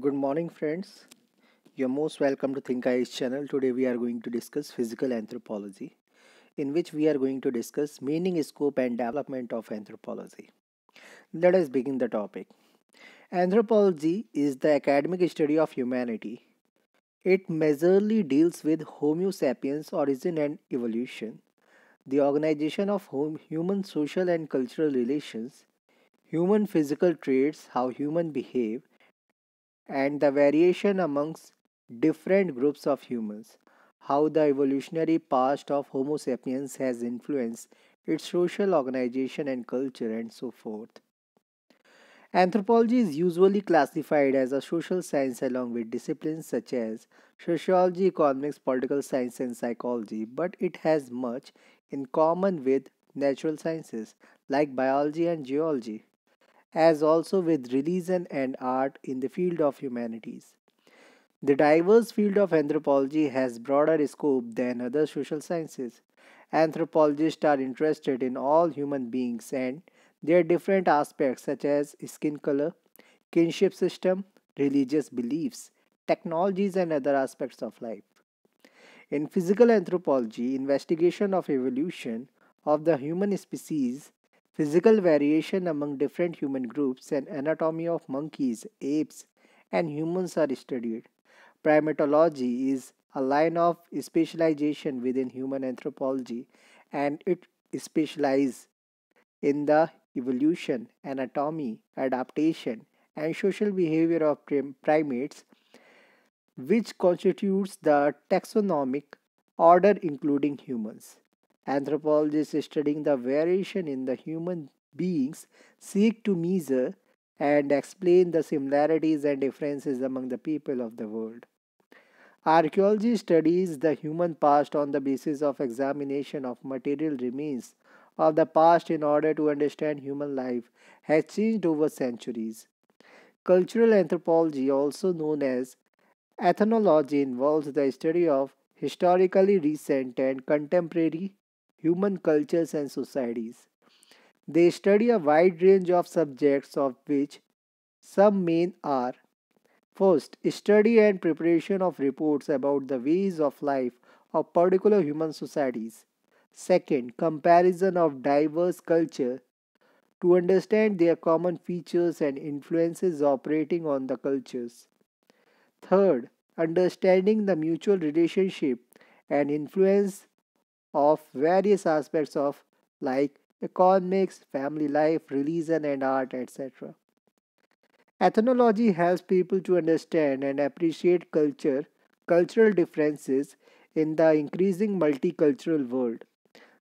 good morning friends you're most welcome to think eyes channel today we are going to discuss physical anthropology in which we are going to discuss meaning scope and development of anthropology let us begin the topic anthropology is the academic study of humanity it majorly deals with homo sapiens origin and evolution the organization of human social and cultural relations human physical traits how human behave and the variation amongst different groups of humans, how the evolutionary past of Homo sapiens has influenced its social organization and culture, and so forth. Anthropology is usually classified as a social science along with disciplines such as sociology, economics, political science, and psychology, but it has much in common with natural sciences like biology and geology as also with religion and art in the field of humanities. The diverse field of anthropology has broader scope than other social sciences. Anthropologists are interested in all human beings and their different aspects such as skin color, kinship system, religious beliefs, technologies and other aspects of life. In physical anthropology, investigation of evolution of the human species Physical variation among different human groups and anatomy of monkeys, apes, and humans are studied. Primatology is a line of specialization within human anthropology and it specializes in the evolution, anatomy, adaptation, and social behavior of primates, which constitutes the taxonomic order including humans. Anthropologists studying the variation in the human beings seek to measure and explain the similarities and differences among the people of the world. Archaeology studies the human past on the basis of examination of material remains of the past in order to understand human life has changed over centuries. Cultural anthropology, also known as ethnology, involves the study of historically recent and contemporary human cultures and societies. They study a wide range of subjects, of which some main are First, study and preparation of reports about the ways of life of particular human societies. Second, comparison of diverse culture to understand their common features and influences operating on the cultures. Third, understanding the mutual relationship and influence of various aspects of like economics, family life, religion and art, etc. Ethnology helps people to understand and appreciate culture, cultural differences in the increasing multicultural world.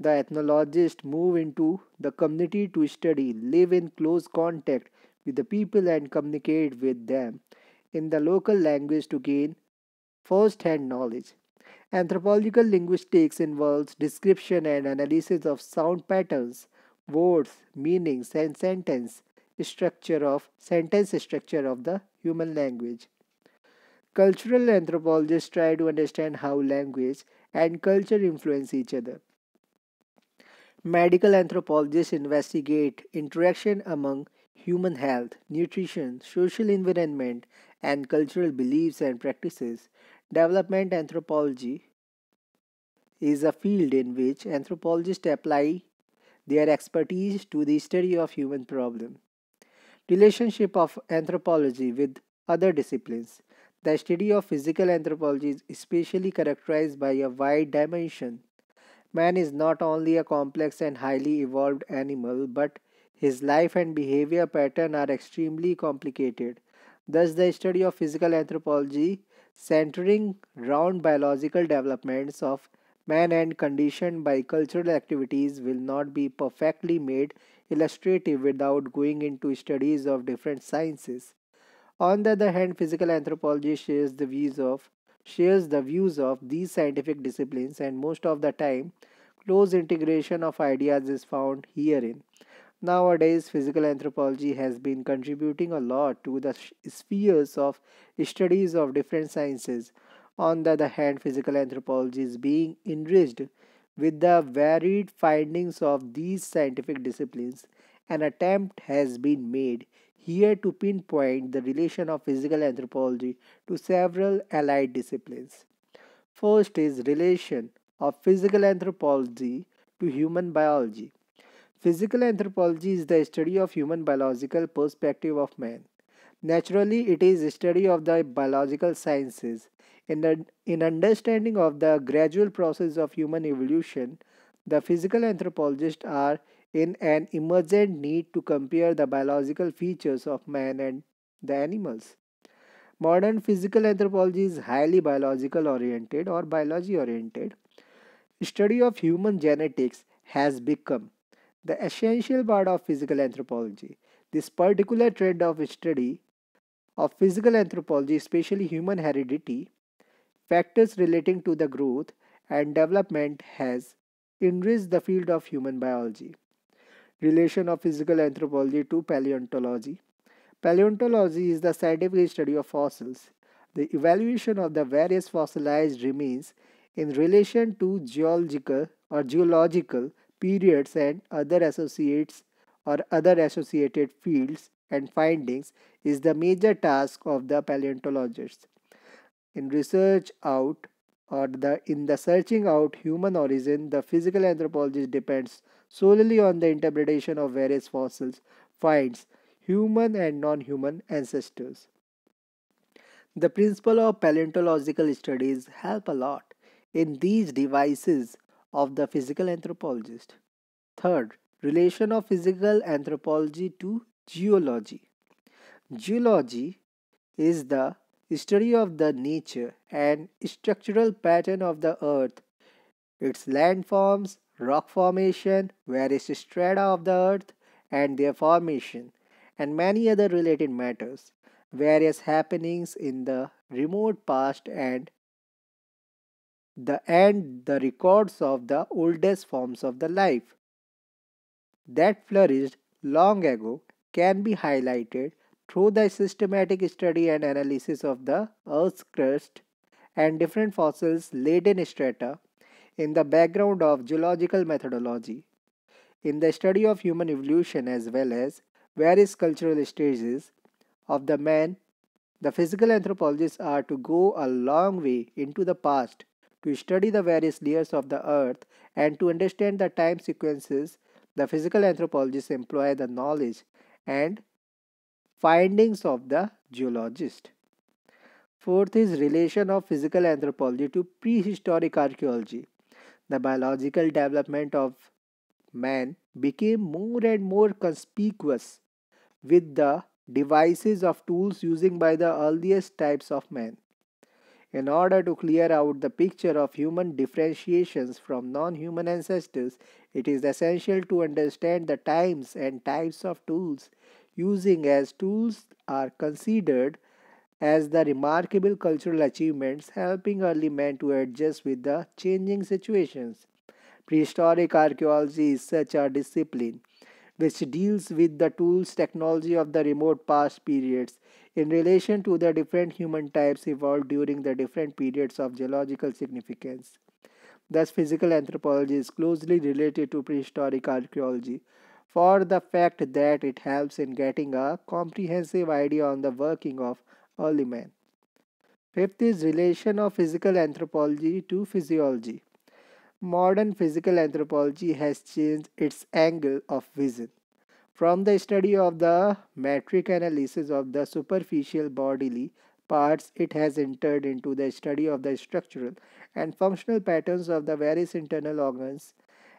The ethnologists move into the community to study, live in close contact with the people and communicate with them in the local language to gain first hand knowledge. Anthropological linguistics involves description and analysis of sound patterns, words, meanings, and sentence structure of sentence structure of the human language. Cultural anthropologists try to understand how language and culture influence each other. Medical anthropologists investigate interaction among human health, nutrition, social environment, and cultural beliefs and practices Development anthropology is a field in which anthropologists apply their expertise to the study of human problem. Relationship of anthropology with other disciplines. The study of physical anthropology is especially characterized by a wide dimension. Man is not only a complex and highly evolved animal, but his life and behavior pattern are extremely complicated. Thus, the study of physical anthropology centering round biological developments of man and conditioned by cultural activities will not be perfectly made illustrative without going into studies of different sciences. On the other hand, physical anthropology shares the views of shares the views of these scientific disciplines and most of the time close integration of ideas is found herein. Nowadays, physical anthropology has been contributing a lot to the spheres of studies of different sciences. On the other hand, physical anthropology is being enriched with the varied findings of these scientific disciplines. An attempt has been made here to pinpoint the relation of physical anthropology to several allied disciplines. First is relation of physical anthropology to human biology. Physical anthropology is the study of human biological perspective of man. Naturally, it is study of the biological sciences. In, the, in understanding of the gradual process of human evolution, the physical anthropologists are in an emergent need to compare the biological features of man and the animals. Modern physical anthropology is highly biological oriented or biology oriented. Study of human genetics has become the essential part of physical anthropology. This particular trend of study of physical anthropology, especially human heredity, factors relating to the growth and development has enriched the field of human biology. Relation of physical anthropology to paleontology. Paleontology is the scientific study of fossils. The evaluation of the various fossilized remains in relation to geological or geological periods and other associates or other associated fields and findings is the major task of the paleontologists. In research out or the in the searching out human origin, the physical anthropologist depends solely on the interpretation of various fossils, finds, human and non-human ancestors. The principle of paleontological studies help a lot in these devices of the physical anthropologist. Third, relation of physical anthropology to geology. Geology is the study of the nature and structural pattern of the earth, its landforms, rock formation, various strata of the earth and their formation, and many other related matters, various happenings in the remote past and the and the records of the oldest forms of the life that flourished long ago can be highlighted through the systematic study and analysis of the Earth's crust and different fossils laid in strata in the background of geological methodology, in the study of human evolution as well as various cultural stages of the man, the physical anthropologists are to go a long way into the past to study the various layers of the earth and to understand the time sequences, the physical anthropologists employ the knowledge and findings of the geologist. Fourth is relation of physical anthropology to prehistoric archaeology. The biological development of man became more and more conspicuous with the devices of tools using by the earliest types of man in order to clear out the picture of human differentiations from non-human ancestors, it is essential to understand the times and types of tools using as tools are considered as the remarkable cultural achievements helping early men to adjust with the changing situations. Prehistoric archaeology is such a discipline which deals with the tools technology of the remote past periods in relation to the different human types evolved during the different periods of geological significance. Thus, physical anthropology is closely related to prehistoric archaeology for the fact that it helps in getting a comprehensive idea on the working of early man. Fifth is relation of physical anthropology to physiology. Modern physical anthropology has changed its angle of vision from the study of the metric analysis of the superficial bodily parts, it has entered into the study of the structural and functional patterns of the various internal organs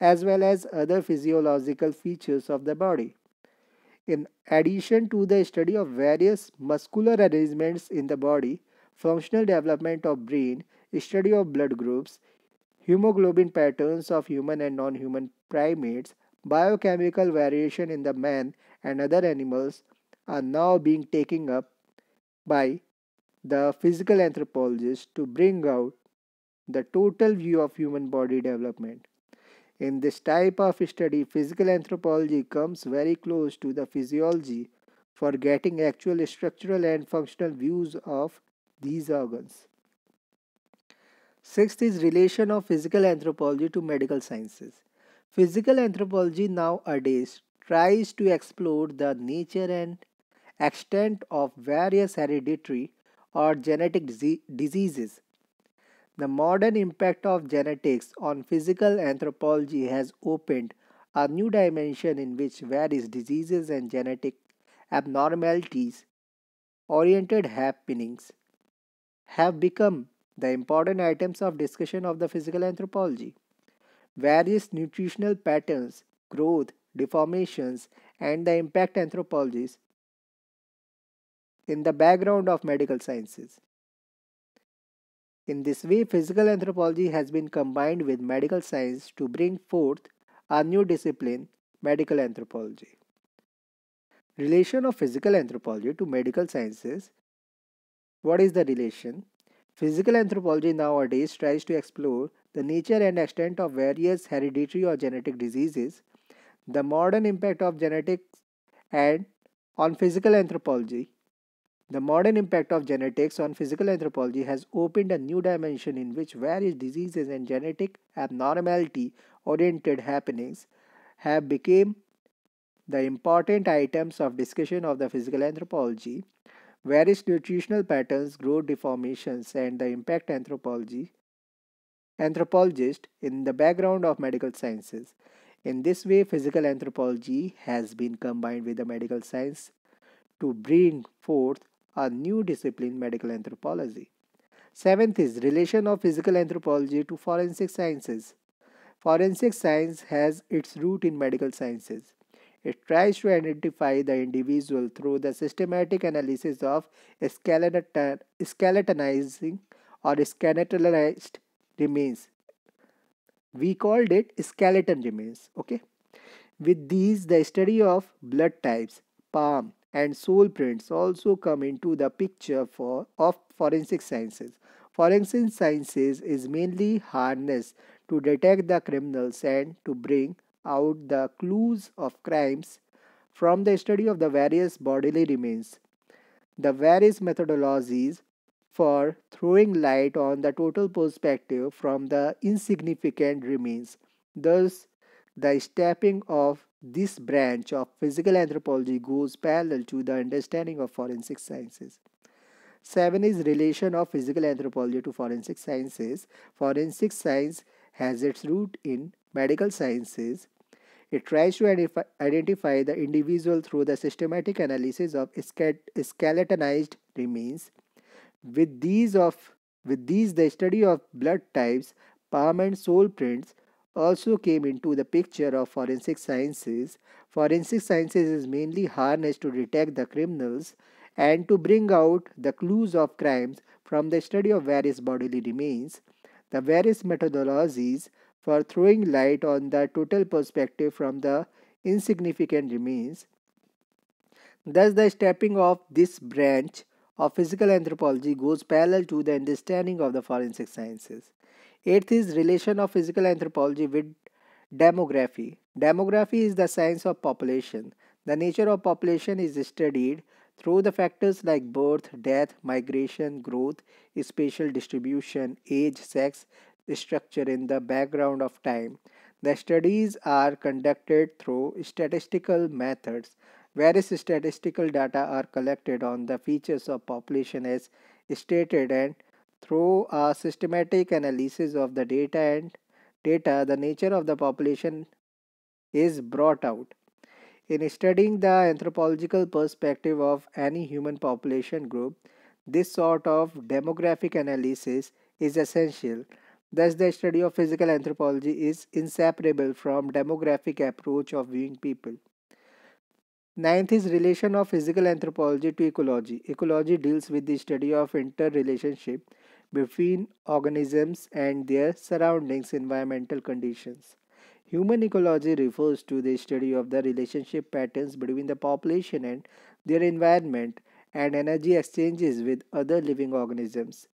as well as other physiological features of the body. In addition to the study of various muscular arrangements in the body, functional development of brain, study of blood groups, hemoglobin patterns of human and non-human primates, biochemical variation in the man and other animals are now being taken up by the physical anthropologists to bring out the total view of human body development. In this type of study, physical anthropology comes very close to the physiology for getting actual structural and functional views of these organs. Sixth is relation of physical anthropology to medical sciences. Physical anthropology nowadays tries to explore the nature and extent of various hereditary or genetic diseases. The modern impact of genetics on physical anthropology has opened a new dimension in which various diseases and genetic abnormalities oriented happenings have become the important items of discussion of the physical anthropology various nutritional patterns, growth, deformations, and the impact anthropologies in the background of medical sciences. In this way, physical anthropology has been combined with medical science to bring forth a new discipline, medical anthropology. Relation of physical anthropology to medical sciences. What is the relation? Physical anthropology nowadays tries to explore the nature and extent of various hereditary or genetic diseases, the modern impact of genetics and on physical anthropology. The modern impact of genetics on physical anthropology has opened a new dimension in which various diseases and genetic abnormality oriented happenings have become the important items of discussion of the physical anthropology various nutritional patterns, growth deformations, and the impact anthropology anthropologist in the background of medical sciences. In this way, physical anthropology has been combined with the medical science to bring forth a new discipline, medical anthropology. Seventh is relation of physical anthropology to forensic sciences. Forensic science has its root in medical sciences. It tries to identify the individual through the systematic analysis of skeletonizing or skeletonized remains we called it skeleton remains okay with these the study of blood types palm and sole prints also come into the picture for of forensic sciences forensic sciences is mainly harnessed to detect the criminals and to bring out the clues of crimes from the study of the various bodily remains the various methodologies for throwing light on the total perspective from the insignificant remains. Thus, the stepping of this branch of physical anthropology goes parallel to the understanding of forensic sciences. 7 is relation of physical anthropology to forensic sciences. Forensic science has its root in medical sciences. It tries to identify the individual through the systematic analysis of skeletonized remains. With these of with these the study of blood types, palm and sole prints also came into the picture of forensic sciences. Forensic sciences is mainly harnessed to detect the criminals and to bring out the clues of crimes from the study of various bodily remains. The various methodologies for throwing light on the total perspective from the insignificant remains. Thus, the stepping of this branch of physical anthropology goes parallel to the understanding of the forensic sciences. Eighth is relation of physical anthropology with demography. Demography is the science of population. The nature of population is studied through the factors like birth, death, migration, growth, spatial distribution, age, sex, structure in the background of time. The studies are conducted through statistical methods Various statistical data are collected on the features of population as stated and through a systematic analysis of the data and data the nature of the population is brought out. In studying the anthropological perspective of any human population group, this sort of demographic analysis is essential. Thus, the study of physical anthropology is inseparable from demographic approach of viewing people. Ninth is relation of physical anthropology to ecology. Ecology deals with the study of interrelationship between organisms and their surroundings environmental conditions. Human ecology refers to the study of the relationship patterns between the population and their environment and energy exchanges with other living organisms.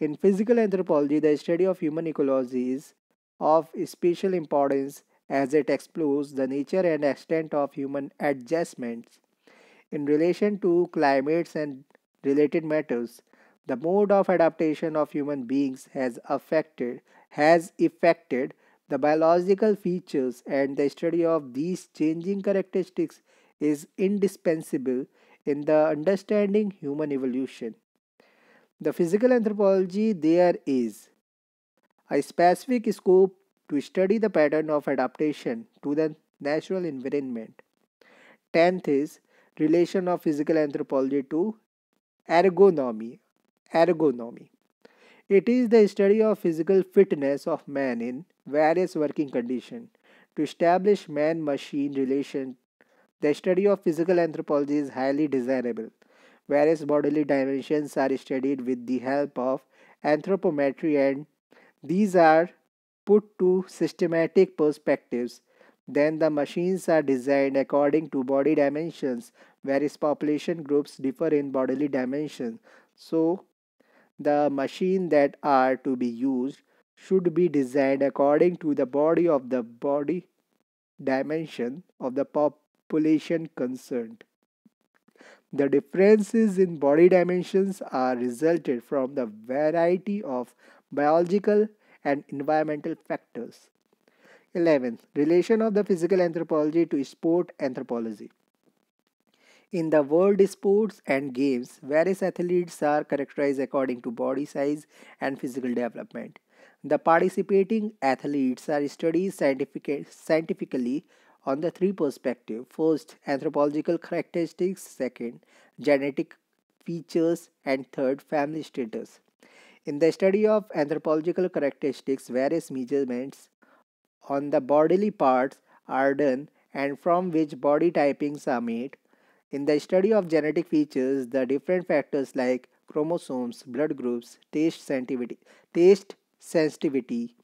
In physical anthropology, the study of human ecology is of special importance as it explores the nature and extent of human adjustments in relation to climates and related matters. The mode of adaptation of human beings has affected has affected the biological features and the study of these changing characteristics is indispensable in the understanding human evolution. The physical anthropology there is a specific scope to study the pattern of adaptation to the natural environment. Tenth is relation of physical anthropology to ergonomy. Ergonomy. It is the study of physical fitness of man in various working conditions. To establish man-machine relation, the study of physical anthropology is highly desirable. Various bodily dimensions are studied with the help of anthropometry and these are put to systematic perspectives. Then the machines are designed according to body dimensions, Various population groups differ in bodily dimensions, So the machine that are to be used should be designed according to the body of the body dimension of the population concerned. The differences in body dimensions are resulted from the variety of biological and environmental factors. 11. Relation of the physical anthropology to sport anthropology. In the world sports and games, various athletes are characterized according to body size and physical development. The participating athletes are studied scientific scientifically on the three perspectives. First, anthropological characteristics. Second, genetic features. And third, family status. In the study of anthropological characteristics, various measurements on the bodily parts are done and from which body typings are made. In the study of genetic features, the different factors like chromosomes, blood groups, taste sensitivity, taste sensitivity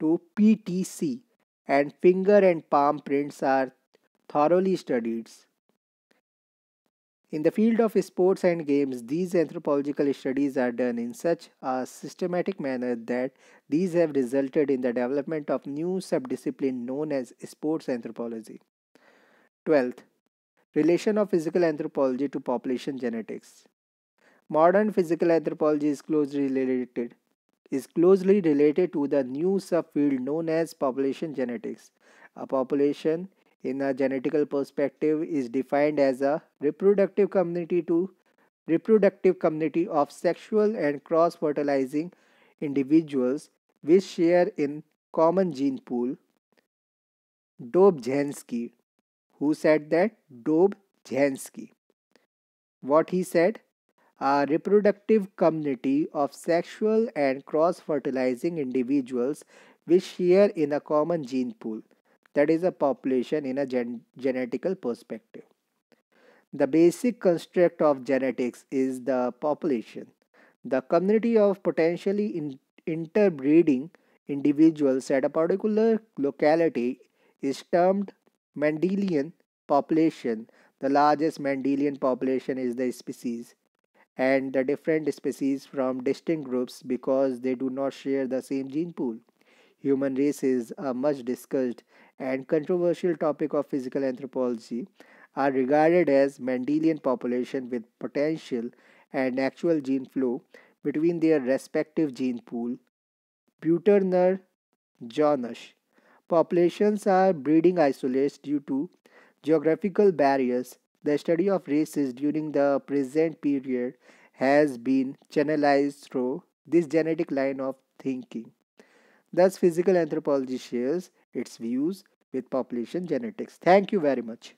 to PTC and finger and palm prints are thoroughly studied. In the field of sports and games, these anthropological studies are done in such a systematic manner that these have resulted in the development of new subdiscipline known as sports anthropology. 12th, relation of physical anthropology to population genetics. Modern physical anthropology is closely related is closely related to the new subfield known as population genetics. A population in a genetical perspective is defined as a reproductive community to reproductive community of sexual and cross-fertilizing individuals which share in common gene pool. Dobzhansky. Who said that? Dobzhansky. What he said? A reproductive community of sexual and cross-fertilizing individuals which share in a common gene pool that is a population in a gen genetical perspective. The basic construct of genetics is the population, the community of potentially in interbreeding individuals at a particular locality is termed Mendelian population. The largest Mendelian population is the species and the different species from distinct groups because they do not share the same gene pool human races, a much discussed and controversial topic of physical anthropology, are regarded as Mendelian population with potential and actual gene flow between their respective gene pool. Buterner Jonash Populations are breeding isolates due to geographical barriers. The study of races during the present period has been channelized through this genetic line of thinking. Thus, physical anthropology shares its views with population genetics. Thank you very much.